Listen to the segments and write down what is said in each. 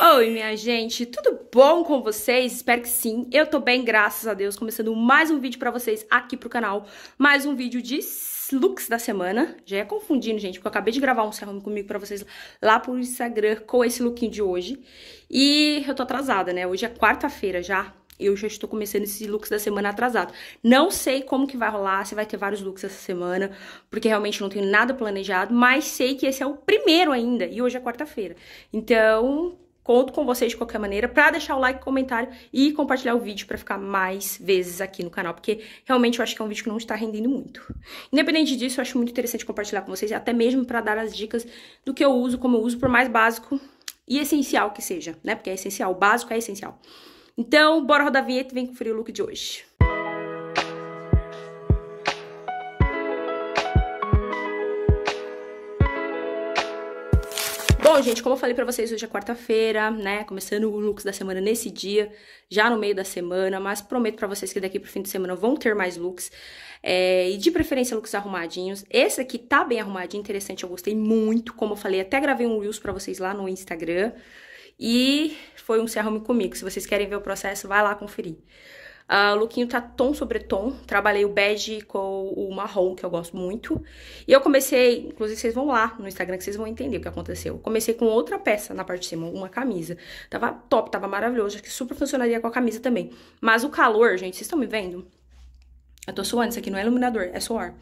Oi, minha gente, tudo bom com vocês? Espero que sim. Eu tô bem, graças a Deus. Começando mais um vídeo pra vocês aqui pro canal. Mais um vídeo de looks da semana. Já ia confundindo, gente, porque eu acabei de gravar um serrão comigo pra vocês lá pro Instagram com esse lookinho de hoje. E eu tô atrasada, né? Hoje é quarta-feira já. Eu já estou começando esses looks da semana atrasado. Não sei como que vai rolar, se vai ter vários looks essa semana, porque realmente não tenho nada planejado, mas sei que esse é o primeiro ainda, e hoje é quarta-feira. Então, Conto com vocês de qualquer maneira para deixar o like, comentário e compartilhar o vídeo para ficar mais vezes aqui no canal, porque realmente eu acho que é um vídeo que não está rendendo muito. Independente disso, eu acho muito interessante compartilhar com vocês, até mesmo para dar as dicas do que eu uso, como eu uso, por mais básico e essencial que seja, né? Porque é essencial, o básico é essencial. Então, bora rodar a vinheta e vem conferir o look de hoje. Música Bom, gente, como eu falei para vocês, hoje é quarta-feira, né? Começando o Looks da semana nesse dia, já no meio da semana, mas prometo para vocês que daqui pro fim de semana vão ter mais looks. É, e de preferência looks arrumadinhos. Esse aqui tá bem arrumadinho, interessante, eu gostei muito. Como eu falei, até gravei um Reels pra vocês lá no Instagram. E foi um Se Arrume Comigo. Se vocês querem ver o processo, vai lá conferir. Uh, o lookinho tá tom sobre tom. Trabalhei o bege com o marrom, que eu gosto muito. E eu comecei, inclusive vocês vão lá no Instagram que vocês vão entender o que aconteceu. comecei com outra peça na parte de cima, uma camisa. Tava top, tava maravilhoso, acho que super funcionaria com a camisa também. Mas o calor, gente, vocês estão me vendo? Eu tô suando, isso aqui não é iluminador, é suor.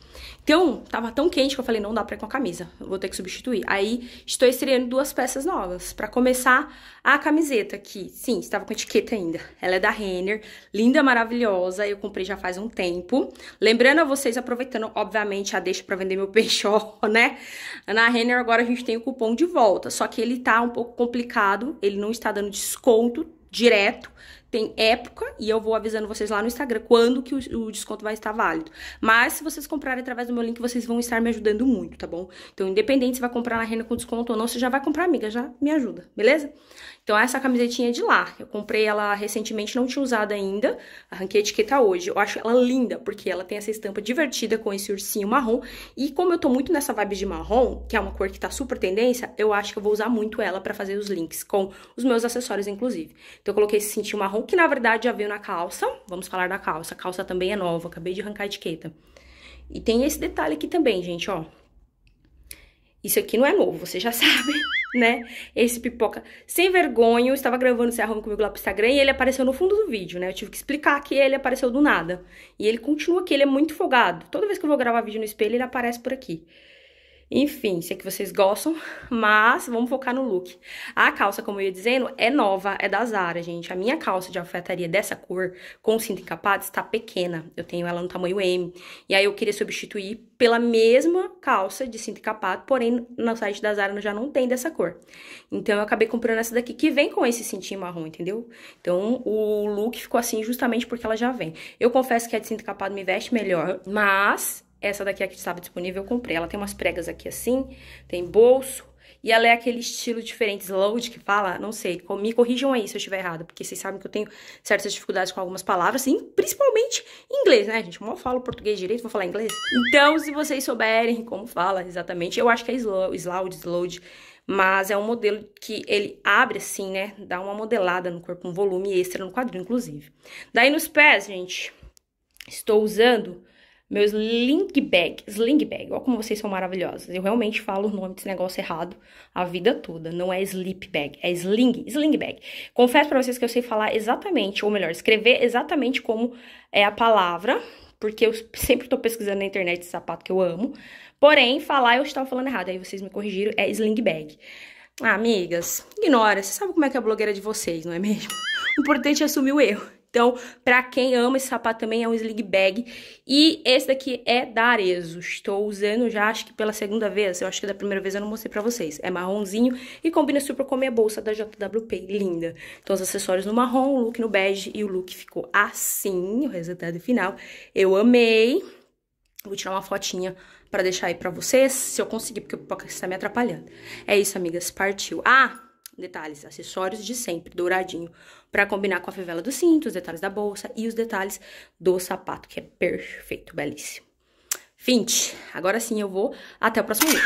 Então, tava tão quente que eu falei, não dá pra ir com a camisa, vou ter que substituir. Aí, estou estreando duas peças novas. Pra começar, a camiseta, aqui. sim, estava com etiqueta ainda. Ela é da Renner, linda, maravilhosa, eu comprei já faz um tempo. Lembrando a vocês, aproveitando, obviamente, a deixa pra vender meu peixó, né? Na Renner, agora a gente tem o cupom de volta, só que ele tá um pouco complicado, ele não está dando desconto direto, tem época, e eu vou avisando vocês lá no Instagram quando que o, o, desconto vai estar válido. Mas se vocês comprarem através do meu link, vocês vão estar me ajudando muito, tá bom? Então, independente se vai comprar na Renda com desconto ou não, você já vai comprar, amiga, já me ajuda, beleza? Então, essa camisetinha é de lá. Eu comprei ela recentemente, não tinha usado ainda. Arranquei a etiqueta hoje. Eu acho ela linda, porque ela tem essa estampa divertida com esse ursinho marrom. E como eu tô muito nessa vibe de marrom, que é uma cor que tá super tendência, eu acho que eu vou usar muito ela pra fazer os links com os meus acessórios, inclusive. Então, eu coloquei esse cintinho marrom que na verdade já veio na calça. Vamos falar da calça. A calça também é nova, acabei de arrancar a etiqueta. E tem esse detalhe aqui também, gente, ó. Isso aqui não é novo, você já sabe, né? Esse pipoca sem vergonha, eu estava gravando esse arrumo comigo lá pro Instagram e ele apareceu no fundo do vídeo, né? Eu tive que explicar que ele apareceu do nada. E ele continua aqui, ele é muito folgado. Toda vez que eu vou gravar vídeo no espelho, ele aparece por aqui. Enfim, sei que vocês gostam, mas vamos focar no look. A calça, como eu ia dizendo, é nova, é da Zara, gente. A minha calça de alfaiataria dessa cor, com cinto encapado, está pequena. Eu tenho ela no tamanho M. E aí eu queria substituir pela mesma calça de cinto encapado, porém no site da Zara já não tem dessa cor. Então eu acabei comprando essa daqui, que vem com esse cintinho marrom, entendeu? Então o look ficou assim justamente porque ela já vem. Eu confesso que a de cinto encapado me veste melhor, mas essa daqui é que estava disponível, eu comprei. Ela tem umas pregas aqui assim, tem bolso. E ela é aquele estilo diferente, load que fala, não sei, me corrijam aí se eu estiver errada, porque vocês sabem que eu tenho certas dificuldades com algumas palavras, e principalmente inglês, né, gente? Eu mal falo português direito, vou falar inglês. Então, se vocês souberem como fala exatamente, eu acho que é slow, slowed, sload, mas é um modelo que ele abre assim, né, dá uma modelada no corpo, um volume extra no quadril, inclusive. Daí nos pés, gente, estou usando meu sling bag, sling bag, olha como vocês são maravilhosas. Eu realmente falo o nome desse negócio errado a vida toda, não é sleep bag, é sling, sling bag. Confesso para vocês que eu sei falar exatamente, ou melhor, escrever exatamente como é a palavra, porque eu sempre tô pesquisando na internet esse sapato que eu amo. Porém, falar eu estava falando errado, aí vocês me corrigiram, é sling bag. Ah, amigas, ignora, você sabe como é que é a blogueira de vocês, não é mesmo? O importante é assumir o erro. Então, para quem ama esse sapato também é um sling bag. E esse daqui é da Arezzo. Estou usando já, acho que pela segunda vez. Eu acho que da primeira vez eu não mostrei pra vocês. É marronzinho e combina super com a minha bolsa da JWP. Linda. Então, os acessórios no marrom, o look no bege e o look ficou assim. O resultado final. Eu amei. Vou tirar uma fotinha pra deixar aí pra vocês. Se eu conseguir, porque o pipoca está me atrapalhando. É isso, amigas. Partiu. Ah! Detalhes, acessórios de sempre, douradinho, para combinar com a fivela do cinto, os detalhes da bolsa e os detalhes do sapato, que é perfeito, belíssimo. Finte. Agora sim eu vou até o próximo vídeo.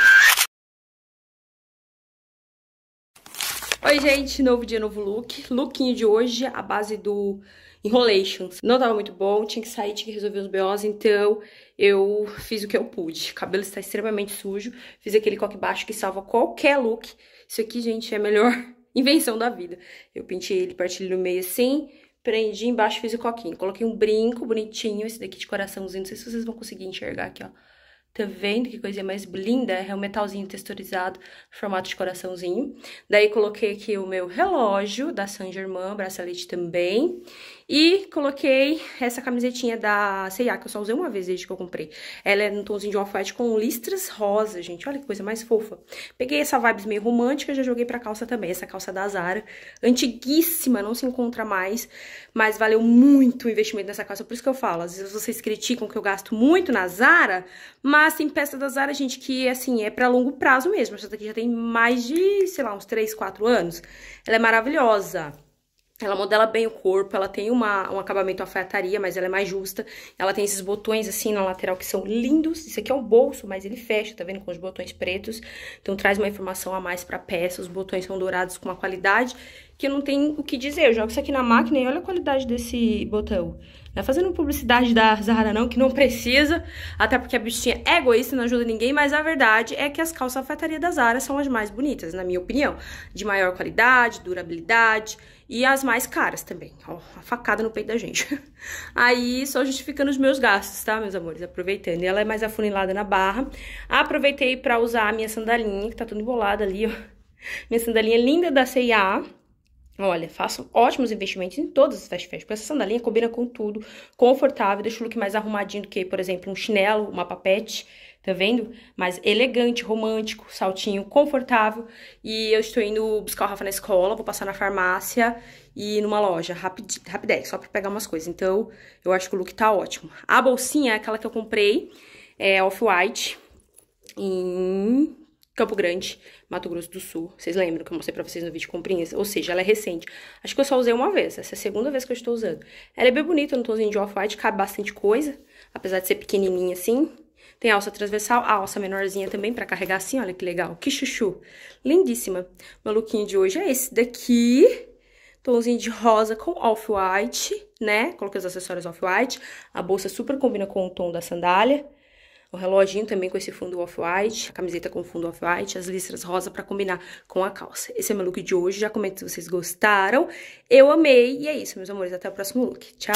Oi, gente, novo dia, novo look. Lookinho de hoje, a base do Enrolations. Não tava muito bom, tinha que sair, tinha que resolver os BOs, então eu fiz o que eu pude. O cabelo está extremamente sujo, fiz aquele coque baixo que salva qualquer look. Isso aqui, gente, é a melhor invenção da vida. Eu pintei ele, ele no meio assim, prendi embaixo, fiz o coquinho. Coloquei um brinco bonitinho, esse daqui de coraçãozinho, não sei se vocês vão conseguir enxergar aqui, ó. Tá vendo que coisinha mais linda? É um metalzinho texturizado, formato de coraçãozinho. Daí coloquei aqui o meu relógio da Saint Germain, bracelete também. E coloquei essa camisetinha da C&A, que eu só usei uma vez desde que eu comprei. Ela é no tomzinho de off-white com listras rosa, gente. Olha que coisa mais fofa. Peguei essa vibes meio romântica, já joguei pra calça também. Essa calça da Zara, antiguíssima, não se encontra mais. Mas valeu muito o investimento nessa calça. Por isso que eu falo, às vezes vocês criticam que eu gasto muito na Zara, mas tem peça da Zara, gente, que, assim, é pra longo prazo mesmo. Essa daqui já tem mais de, sei lá, uns 3, 4 anos. Ela é maravilhosa. Ela modela bem o corpo, ela tem uma, um acabamento alfaiataria, mas ela é mais justa. Ela tem esses botões assim na lateral que são lindos. Isso aqui é um bolso, mas ele fecha, tá vendo? Com os botões pretos. Então traz uma informação a mais pra peça. Os botões são dourados com uma qualidade que não tem o que dizer. Eu jogo isso aqui na máquina e olha a qualidade desse botão. Não é fazendo publicidade da Zahara não, que não precisa, até porque a bichinha é egoísta, não ajuda ninguém, mas a verdade é que as calças alfaiataria da Zara são as mais bonitas, na minha opinião. De maior qualidade, durabilidade e as mais caras também. Ó, a facada no peito da gente. Aí, só justificando os meus gastos, tá, meus amores? Aproveitando. E ela é mais afunilada na barra. Aproveitei pra usar a minha sandalinha, que tá tudo embolada ali, ó. Minha sandalinha linda da C&A Olha, façam ótimos investimentos em todas as fast fashion, porque essa sessão combina com tudo, confortável, deixa o look mais arrumadinho do que, por exemplo, um chinelo, uma papete, tá vendo? Mais elegante, romântico, saltinho, confortável. E eu estou indo buscar o Rafa na escola, vou passar na farmácia e numa loja, rapid, só pra pegar umas coisas. Então, eu acho que o look tá ótimo. A bolsinha é aquela que eu comprei, é off-white, em Campo Grande, Mato Grosso do Sul. Vocês lembram que eu mostrei pra vocês no vídeo comprinhas? Ou seja, ela é recente. Acho que eu só usei uma vez. Essa é a segunda vez que eu estou usando. Ela é bem bonita, no tomzinho de off-white. Cabe bastante coisa. Apesar de ser pequenininha assim. Tem alça transversal, a alça menorzinha também pra carregar assim. Olha que legal. Que chuchu. Lindíssima. Meu lookinho de hoje é esse daqui. Tomzinho de rosa com off-white, né? Coloquei os acessórios off-white. A bolsa super combina com o tom da sandália o reloginho também com esse fundo off-white, a camiseta com fundo off-white, as listras rosa para combinar com a calça. Esse é meu look de hoje, já comento se vocês gostaram. Eu amei e é isso, meus amores, até o próximo look. Tchau!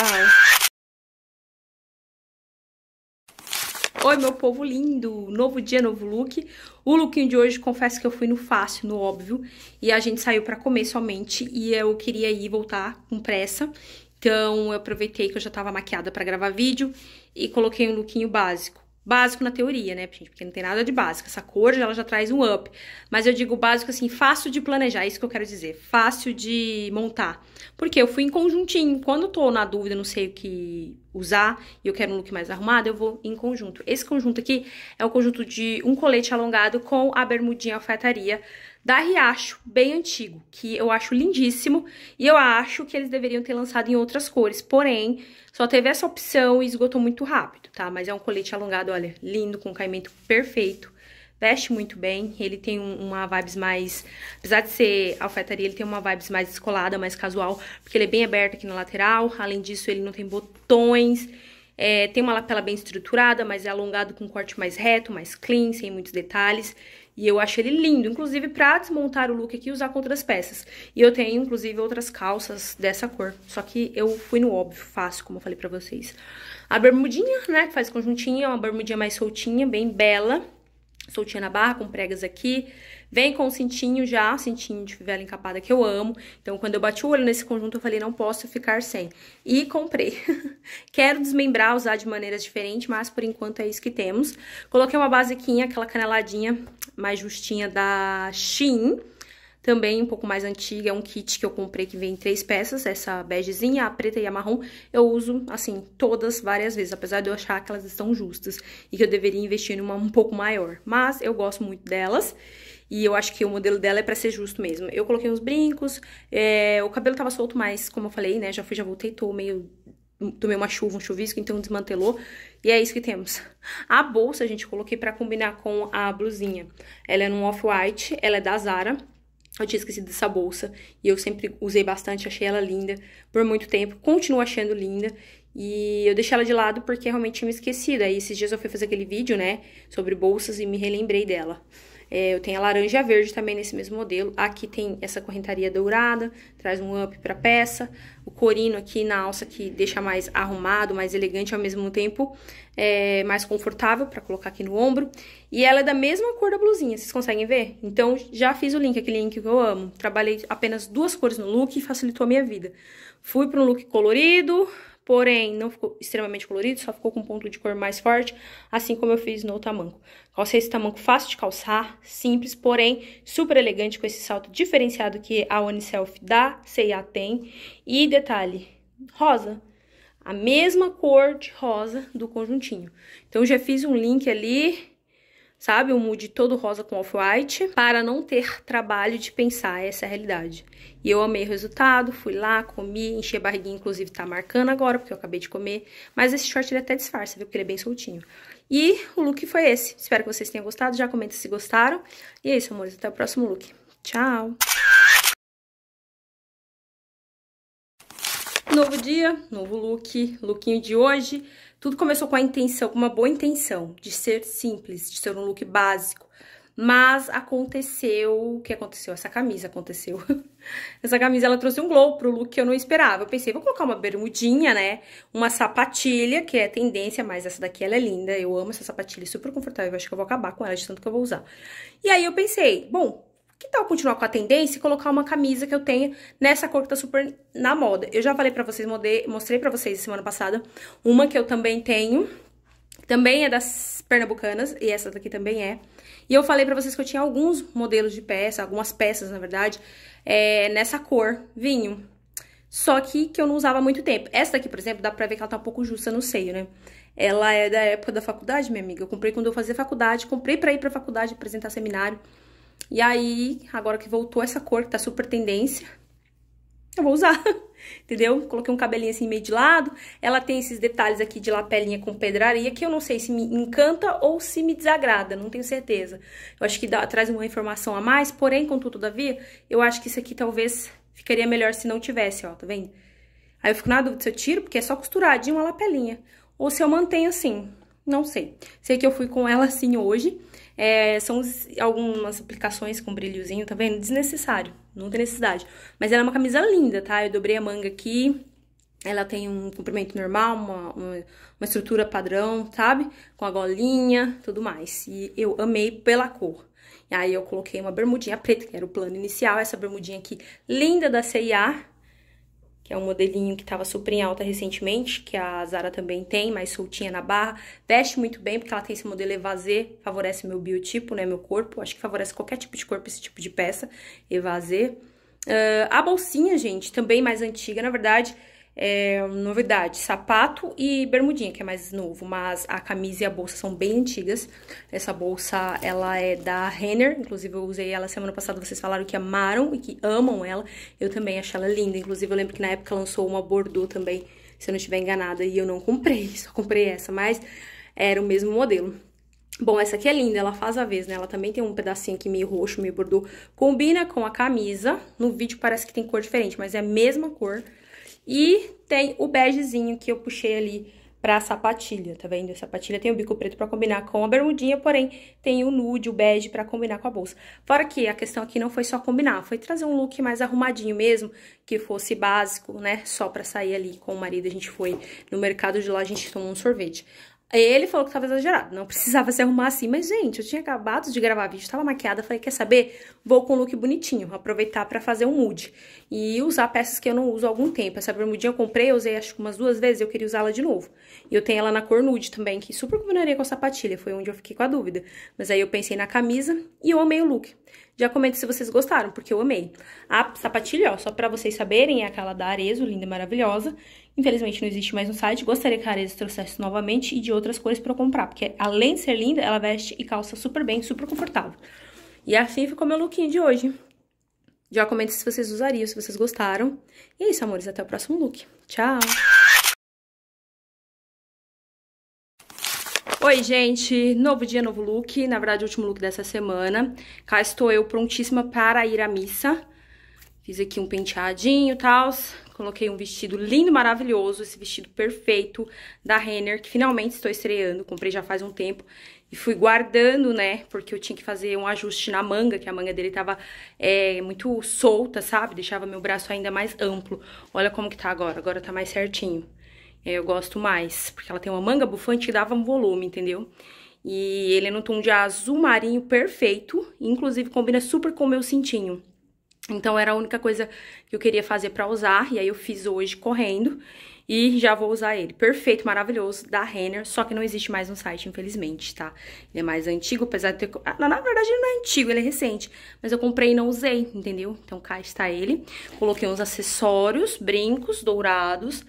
Oi, meu povo lindo! Novo dia, novo look. O lookinho de hoje, confesso que eu fui no fácil, no óbvio. E a gente saiu pra comer somente. E eu queria ir voltar com pressa. Então, eu aproveitei que eu já tava maquiada pra gravar vídeo. E coloquei um lookinho básico básico na teoria, né, gente? Porque não tem nada de básico. Essa cor ela já traz um up. Mas eu digo básico assim, fácil de planejar, é isso que eu quero dizer. Fácil de montar. Porque eu fui em conjuntinho. Quando eu tô na dúvida, não sei o que usar e eu quero um look mais arrumado, eu vou em conjunto. Esse conjunto aqui é um conjunto de um colete alongado com a bermudinha alfaiataria da Riacho, bem antigo, que eu acho lindíssimo e eu acho que eles deveriam ter lançado em outras cores, porém, só teve essa opção e esgotou muito rápido, tá? Mas é um colete alongado, olha, lindo, com caimento perfeito veste muito bem, ele tem uma vibes mais, apesar de ser alfaiataria, ele tem uma vibes mais descolada, mais casual, porque ele é bem aberto aqui na lateral, além disso ele não tem botões, é, tem uma lapela bem estruturada, mas é alongado com um corte mais reto, mais clean, sem muitos detalhes, e eu acho ele lindo, inclusive pra desmontar o look aqui e usar com outras peças. E eu tenho, inclusive, outras calças dessa cor. Só que eu fui no óbvio, fácil, como eu falei pra vocês. A bermudinha, né, que faz conjuntinha, é uma bermudinha mais soltinha, bem bela soltinha na barra, com pregas aqui. Vem com o cintinho já, cintinho de fivela encapada que eu amo. Então, quando eu bati o olho nesse conjunto, eu falei, não posso ficar sem. E comprei. Quero desmembrar, usar de maneiras diferentes, mas por enquanto é isso que temos. Coloquei uma basequinha, aquela caneladinha mais justinha da Shein também um pouco mais antiga, é um kit que eu comprei que vem em três peças, essa begezinha, a preta e a marrom, eu uso, assim, todas, várias vezes, apesar de eu achar que elas estão justas e que eu deveria investir em uma um pouco maior, mas eu gosto muito delas. E eu acho que o modelo dela é pra ser justo mesmo. Eu coloquei uns brincos, é, o cabelo tava solto, mas como eu falei, né, já fui, já voltei, tô meio tomei uma chuva, um chuvisco, então desmantelou. E é isso que temos. A bolsa, gente, coloquei pra combinar com a blusinha. Ela é num off-white, ela é da Zara. Eu tinha esquecido dessa bolsa e eu sempre usei bastante, achei ela linda por muito tempo, continuo achando linda e eu deixei ela de lado porque realmente tinha me esquecido. Aí esses dias eu fui fazer aquele vídeo, né, sobre bolsas e me relembrei dela. É, eu tenho a laranja e a verde também nesse mesmo modelo. Aqui tem essa correntaria dourada, traz um up para peça. O corino aqui na alça que deixa mais arrumado, mais elegante, ao mesmo tempo é, mais confortável para colocar aqui no ombro. E ela é da mesma cor da blusinha, vocês conseguem ver? Então, já fiz o link, aquele link que eu amo. Trabalhei apenas duas cores no look e facilitou a minha vida. Fui para um look colorido, porém não ficou extremamente colorido, só ficou com um ponto de cor mais forte, assim como eu fiz no tamanco. Calcei esse tamanco fácil de calçar, simples, porém super elegante, com esse salto diferenciado que a Uniself da C&A tem. E detalhe, rosa, a mesma cor de rosa do conjuntinho. Então, já fiz um link ali sabe? Um mood todo rosa com off-white, para não ter trabalho de pensar essa é realidade. E eu amei o resultado, fui lá, comi, enchi a barriguinha, inclusive tá marcando agora, porque eu acabei de comer. Mas esse short ele é até disfarça, viu? Porque ele é bem soltinho. E o look foi esse. Espero que vocês tenham gostado. Já comenta se gostaram. E é isso, amores. Até o próximo look. Tchau! Novo dia, novo look, lookinho de hoje. Tudo começou com a intenção, com uma boa intenção, de ser simples, de ser um look básico. Mas aconteceu, o que aconteceu? Essa camisa aconteceu. Essa camisa, ela trouxe um glow pro look que eu não esperava. Eu pensei, vou colocar uma bermudinha, né? Uma sapatilha, que é tendência, mas essa daqui, ela é linda. Eu amo essa sapatilha, super confortável. Eu acho que eu vou acabar com ela de tanto que eu vou usar. E aí, eu pensei, bom, que tal continuar com a tendência e colocar uma camisa que eu tenho nessa cor que tá super na moda? Eu já falei pra vocês, mostrei pra vocês semana passada uma que eu também tenho, também é das pernambucanas, e essa daqui também é. E eu falei pra vocês que eu tinha alguns modelos de peça, algumas peças, na verdade, é, nessa cor, vinho. Só que, que eu não usava há muito tempo. Essa daqui, por exemplo, dá pra ver que ela tá um pouco justa no seio, né? Ela é da época da faculdade, minha amiga. Eu comprei quando eu fazia faculdade, comprei pra ir pra faculdade apresentar seminário. E aí, agora que voltou essa cor, que tá super tendência, eu vou usar, entendeu? Coloquei um cabelinho assim meio de lado. Ela tem esses detalhes aqui de lapelinha com pedraria, que eu não sei se me encanta ou se me desagrada, não tenho certeza. Eu acho que dá, traz uma informação a mais, porém, contudo, todavia, eu acho que isso aqui talvez ficaria melhor se não tivesse, ó, tá vendo? Aí eu fico na dúvida se eu tiro, porque é só costuradinho uma lapelinha. Ou se eu mantenho assim, não sei. Sei que eu fui com ela assim hoje, é, são algumas aplicações com brilhozinho, tá vendo? Desnecessário, não tem necessidade. Mas ela é uma camisa linda, tá? Eu dobrei a manga aqui, ela tem um comprimento normal, uma, uma, uma, estrutura padrão, sabe? Com a golinha, tudo mais. E eu amei pela cor. E aí eu coloquei uma bermudinha preta, que era o plano inicial, essa bermudinha aqui linda da CIA, que é um modelinho que estava super em alta recentemente, que a Zara também tem, mais soltinha na barra. Veste muito bem, porque ela tem esse modelo evasê, é favorece meu biotipo, né, meu corpo. Acho que favorece qualquer tipo de corpo esse tipo de peça, evasê. É uh, ah, a bolsinha, gente, também mais antiga, na verdade, é, novidade, sapato e bermudinha, que é mais novo, mas a camisa e a bolsa são bem antigas. Essa bolsa, ela é da Renner, inclusive eu usei ela semana passada, vocês falaram que amaram e que amam ela. Eu também achei ela linda, inclusive eu lembro que na época lançou uma Bordeaux também, se eu não estiver enganada, e eu não comprei, só comprei essa, mas era o mesmo modelo. Bom, essa aqui é linda, ela faz a vez, né? Ela também tem um pedacinho aqui meio roxo, meio bordeaux. Combina com a camisa. No vídeo parece que tem cor diferente, mas é a mesma cor. E tem o begezinho que eu puxei ali pra sapatilha, tá vendo? A sapatilha tem o bico preto pra combinar com a bermudinha, porém tem o nude, o bege pra combinar com a bolsa. Fora que a questão aqui não foi só combinar, foi trazer um look mais arrumadinho mesmo, que fosse básico, né? Só pra sair ali com o marido, a gente foi no mercado de lá, a gente tomou um sorvete. Ele falou que tava exagerado, não precisava se arrumar assim. Mas, gente, eu tinha acabado de gravar vídeo, tava maquiada, falei, quer saber? Vou com um look bonitinho, aproveitar para fazer um nude. E usar peças que eu não uso há algum tempo. Essa bermudinha eu comprei, eu usei acho que umas duas vezes, e eu queria usá-la de novo. E eu tenho ela na cor nude também, que super combinaria com a sapatilha, foi onde eu fiquei com a dúvida. Mas aí eu pensei na camisa e eu amei o look. Já comenta se vocês gostaram, porque eu amei. A sapatilha, ó, só pra vocês saberem, é aquela da Arezo, linda e maravilhosa. Infelizmente não existe mais no site, gostaria que a Arezo trouxesse novamente e de outras cores pra eu comprar, porque além de ser linda, ela veste e calça super bem, super confortável. E assim ficou meu lookinho de hoje. Já comenta se vocês usariam, se vocês gostaram. E é isso, amores, até o próximo look. Tchau! Oi, gente! Novo dia, novo look. Na verdade, o último look dessa semana. Cá estou eu prontíssima para ir à missa. Fiz aqui um penteadinho e tal. Coloquei um vestido lindo, maravilhoso. Esse vestido perfeito da Renner, que finalmente estou estreando. Comprei já faz um tempo. E fui guardando, né? Porque eu tinha que fazer um ajuste na manga, que a manga dele tava é, muito solta, sabe? Deixava meu braço ainda mais amplo. Olha como que tá agora. Agora tá mais certinho. É, eu gosto mais, porque ela tem uma manga bufante que dava um volume, entendeu? E ele é no tom de azul marinho perfeito, inclusive combina super com o meu cintinho. Então era a única coisa que eu queria fazer pra usar, e aí eu fiz hoje correndo, e já vou usar ele. Perfeito, maravilhoso, da Renner, só que não existe mais no site, infelizmente, tá? Ele é mais antigo, apesar de ter... Ah, na, na verdade ele não é antigo, ele é recente, mas eu comprei e não usei, entendeu? Então cá está ele. Coloquei uns acessórios, brincos dourados,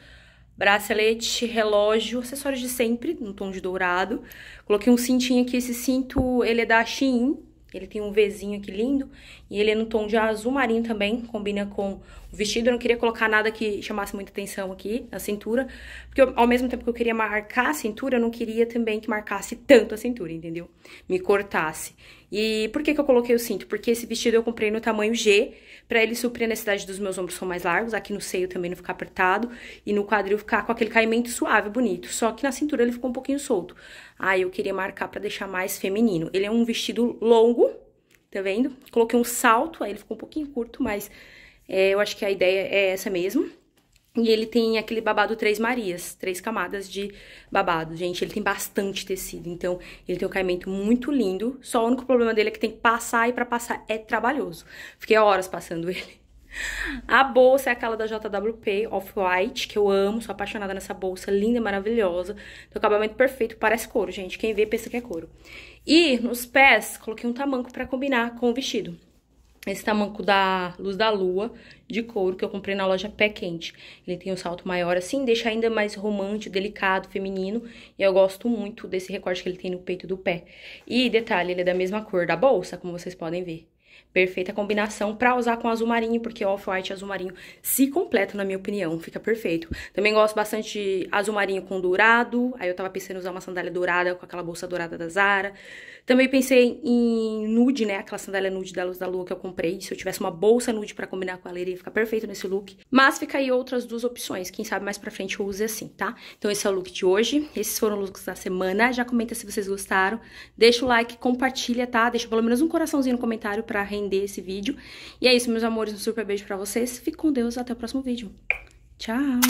bracelete, relógio, acessórios de sempre, no tom de dourado. Coloquei um cintinho aqui, esse cinto, ele é da Shein, ele tem um Vzinho aqui lindo, e ele é no tom de azul marinho também, combina com o vestido eu não queria colocar nada que chamasse muita atenção aqui, a cintura, porque eu, ao mesmo tempo que eu queria marcar a cintura, eu não queria também que marcasse tanto a cintura, entendeu? Me cortasse. E por que que eu coloquei o cinto? Porque esse vestido eu comprei no tamanho G, para ele suprir a necessidade dos meus ombros são mais largos, aqui no seio também não ficar apertado, e no quadril ficar com aquele caimento suave, bonito. Só que na cintura ele ficou um pouquinho solto. Aí eu queria marcar para deixar mais feminino. Ele é um vestido longo, tá vendo? Coloquei um salto, aí ele ficou um pouquinho curto, mas é, eu acho que a ideia é essa mesmo. E ele tem aquele babado três marias, três camadas de babado. Gente, ele tem bastante tecido, então ele tem um caimento muito lindo. Só o único problema dele é que tem que passar e para passar é trabalhoso. Fiquei horas passando ele. A bolsa é aquela da JWP Off-White, que eu amo, sou apaixonada nessa bolsa, linda, maravilhosa. Tem acabamento perfeito, parece couro, gente. Quem vê pensa que é couro. E nos pés, coloquei um tamanco para combinar com o vestido esse tamanco da Luz da Lua, de couro, que eu comprei na loja Pé Quente. Ele tem um salto maior assim, deixa ainda mais romântico, delicado, feminino. E eu gosto muito desse recorte que ele tem no peito do pé. E detalhe, ele é da mesma cor da bolsa, como vocês podem ver perfeita combinação para usar com azul marinho, porque off-white e azul marinho se completa na minha opinião, fica perfeito. Também gosto bastante de azul marinho com dourado, aí eu tava pensando em usar uma sandália dourada com aquela bolsa dourada da Zara. Também pensei em nude, né, aquela sandália nude da Luz da Lua que eu comprei, se eu tivesse uma bolsa nude para combinar com ela, iria ficar perfeito nesse look. Mas fica aí outras duas opções, quem sabe mais pra frente eu use assim, tá? Então esse é o look de hoje, esses foram os looks da semana, já comenta se vocês gostaram, deixa o like, compartilha, tá? Deixa pelo menos um coraçãozinho no comentário pra render esse vídeo. E é isso, meus amores. Um super beijo pra vocês. Fique com Deus. Até o próximo vídeo. Tchau!